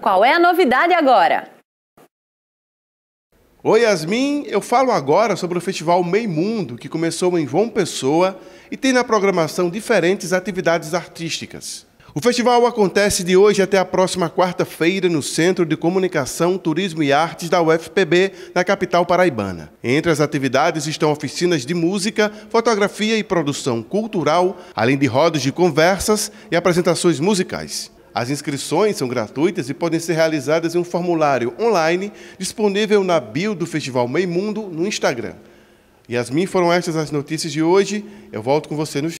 qual é a novidade agora? Oi, Yasmin. Eu falo agora sobre o Festival Meio Mundo, que começou em João Pessoa e tem na programação diferentes atividades artísticas. O festival acontece de hoje até a próxima quarta-feira no Centro de Comunicação, Turismo e Artes da UFPB, na capital paraibana. Entre as atividades estão oficinas de música, fotografia e produção cultural, além de rodas de conversas e apresentações musicais. As inscrições são gratuitas e podem ser realizadas em um formulário online disponível na bio do Festival Meimundo no Instagram. Yasmin, foram estas as notícias de hoje. Eu volto com você no